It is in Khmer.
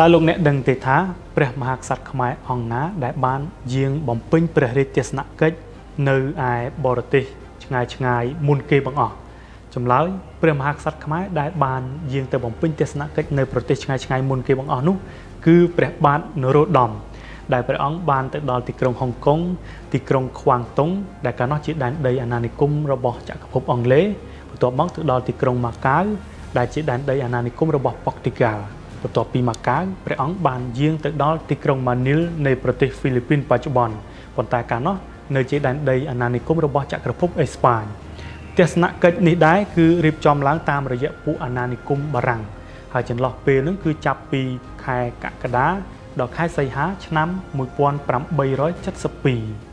តើលោកអ្នកដឹងទេថា ព្រះមហាក្សត្រខ្មែរអង្គណា ដែល បានយាងបំពេញព្រះរាជទេសនកិច្ចនៅឯបរទេសឆ្ងាយឆ្ងាយមុនគេបងអស់ចម្លើយព្រះមហាក្សត្រខ្មែរដែលបានយាងទៅបំពេញទេសនកិច្ចនៅប្រទេសឆ្ងាយឆ្ងាយមុនគេបងអស់នោះគឺព្រះបាទនរោត្តមដែលព្រះអង្គបានទៅដល់ទីក្រុងហុងកុងទីក្រុងខ្វាងតុងដែលកាលនោះជាដែនដីអាណានិគមរបស់ចក្រភព អង់គ្លេសបន្ទាប់មកទៅដល់ទីក្រុងម៉ាកាវដែលជាដែនដីអាណានិគមរបស់ប៉ុកទីកាល់បន្ទាប់ពីម៉ាកាវព្រះអង្គបានយាងទៅដល់ទីក្រុងម៉ានីលនៃប្រទេសហ្វីលីពីនបច្ចុប្បន្នប៉ុន្តែកាលនោះនៅជាដែនដីអាណានិគមរបស់ចក្រភពអេស្ប៉ាញទស្សនកិច្ចនេះដែរគឺរៀបចំឡើងតាមរយៈពួកអាណានិគមបារាំង ហើយចន្លោះពេលនឹងគឺចាប់ពីខែកក្កដាដល់ខែសីហាឆ្នាំ1872